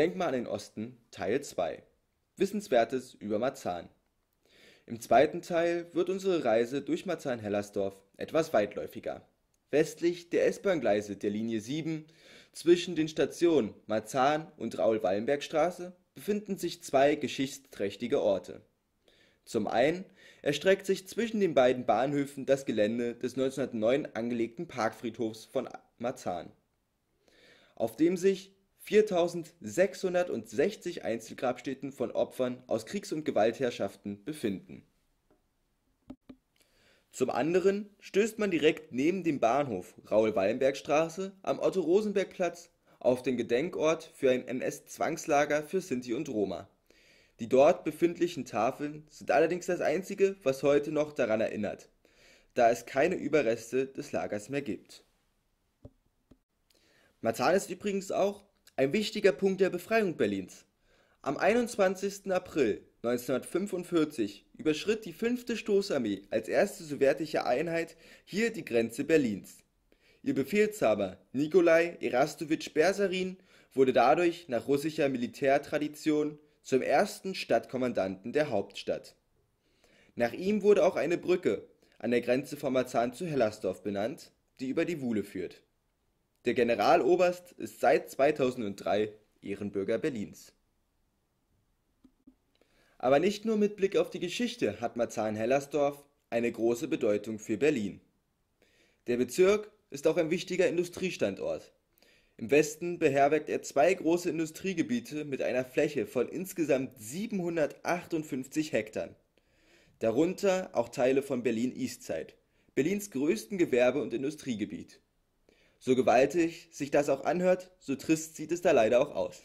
Denkmal an den Osten Teil 2 Wissenswertes über Marzahn. Im zweiten Teil wird unsere Reise durch Marzahn-Hellersdorf etwas weitläufiger. Westlich der S-Bahn-Gleise der Linie 7 zwischen den Stationen Marzahn und Raoul-Wallenberg-Straße befinden sich zwei geschichtsträchtige Orte. Zum einen erstreckt sich zwischen den beiden Bahnhöfen das Gelände des 1909 angelegten Parkfriedhofs von Marzahn, auf dem sich 4660 Einzelgrabstätten von Opfern aus Kriegs und Gewaltherrschaften befinden. Zum anderen stößt man direkt neben dem Bahnhof (Raoul-Wallenberg-Straße) am Otto-Rosenberg-Platz auf den Gedenkort für ein NS-Zwangslager für Sinti und Roma. Die dort befindlichen Tafeln sind allerdings das einzige, was heute noch daran erinnert, da es keine Überreste des Lagers mehr gibt. Marzahn ist übrigens auch ein wichtiger Punkt der Befreiung Berlins. Am 21. April 1945 überschritt die 5. Stoßarmee als erste sowjetische Einheit hier die Grenze Berlins. Ihr Befehlshaber Nikolai Erastowitsch Bersarin wurde dadurch nach russischer Militärtradition zum ersten Stadtkommandanten der Hauptstadt. Nach ihm wurde auch eine Brücke an der Grenze von Marzahn zu Hellersdorf benannt, die über die Wuhle führt der Generaloberst ist seit 2003 Ehrenbürger Berlins. Aber nicht nur mit Blick auf die Geschichte hat Marzahn-Hellersdorf eine große Bedeutung für Berlin. Der Bezirk ist auch ein wichtiger Industriestandort. Im Westen beherbergt er zwei große Industriegebiete mit einer Fläche von insgesamt 758 Hektar. Darunter auch Teile von Berlin Eastside, Berlins größten Gewerbe- und Industriegebiet. So gewaltig sich das auch anhört, so trist sieht es da leider auch aus.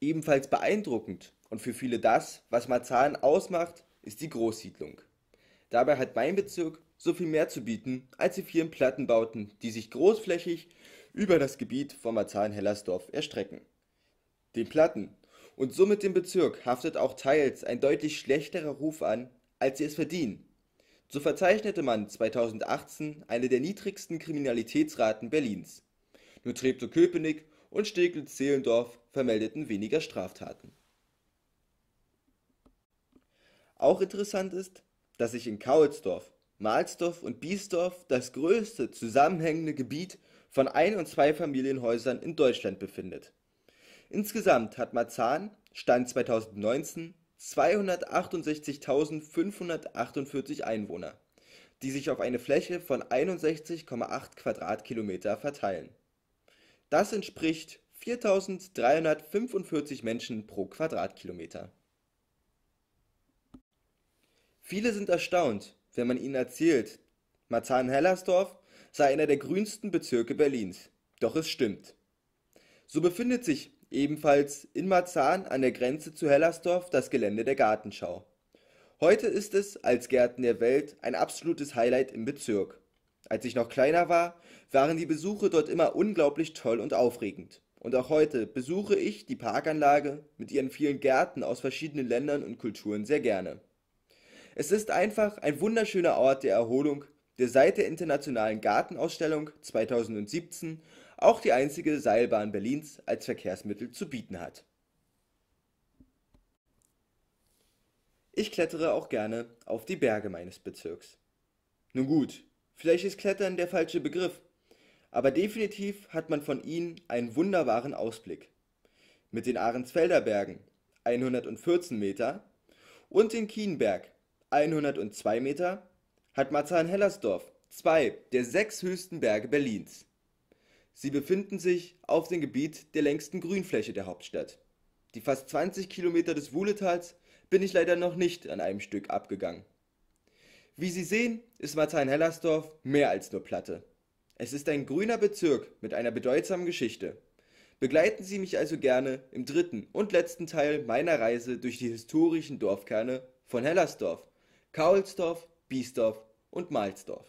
Ebenfalls beeindruckend und für viele das, was Marzahn ausmacht, ist die Großsiedlung. Dabei hat mein Bezirk so viel mehr zu bieten als die vielen Plattenbauten, die sich großflächig über das Gebiet von Marzahn-Hellersdorf erstrecken. Den Platten und somit dem Bezirk haftet auch teils ein deutlich schlechterer Ruf an, als sie es verdienen. So verzeichnete man 2018 eine der niedrigsten Kriminalitätsraten Berlins. Nur Treptow-Köpenick und Steglitz-Zehlendorf vermeldeten weniger Straftaten. Auch interessant ist, dass sich in Kauelsdorf, Mahlsdorf und Biesdorf das größte zusammenhängende Gebiet von Ein- und Zweifamilienhäusern in Deutschland befindet. Insgesamt hat Marzahn, Stand 2019, 268.548 Einwohner, die sich auf eine Fläche von 61,8 Quadratkilometer verteilen. Das entspricht 4.345 Menschen pro Quadratkilometer. Viele sind erstaunt, wenn man ihnen erzählt, Marzahn-Hellersdorf sei einer der grünsten Bezirke Berlins. Doch es stimmt. So befindet sich ebenfalls in Marzahn an der Grenze zu Hellersdorf das Gelände der Gartenschau. Heute ist es als Gärten der Welt ein absolutes Highlight im Bezirk. Als ich noch kleiner war, waren die Besuche dort immer unglaublich toll und aufregend. Und auch heute besuche ich die Parkanlage mit ihren vielen Gärten aus verschiedenen Ländern und Kulturen sehr gerne. Es ist einfach ein wunderschöner Ort der Erholung, der seit der Internationalen Gartenausstellung 2017 auch die einzige Seilbahn Berlins als Verkehrsmittel zu bieten hat. Ich klettere auch gerne auf die Berge meines Bezirks. Nun gut, vielleicht ist Klettern der falsche Begriff, aber definitiv hat man von ihnen einen wunderbaren Ausblick. Mit den Ahrensfelder Bergen 114 Meter und den Kienberg 102 Meter hat Marzahn-Hellersdorf zwei der sechs höchsten Berge Berlins. Sie befinden sich auf dem Gebiet der längsten Grünfläche der Hauptstadt. Die fast 20 Kilometer des Wuhletals bin ich leider noch nicht an einem Stück abgegangen. Wie Sie sehen, ist Marzahn-Hellersdorf mehr als nur Platte. Es ist ein grüner Bezirk mit einer bedeutsamen Geschichte. Begleiten Sie mich also gerne im dritten und letzten Teil meiner Reise durch die historischen Dorfkerne von Hellersdorf, Kaulsdorf, Biesdorf und Malsdorf.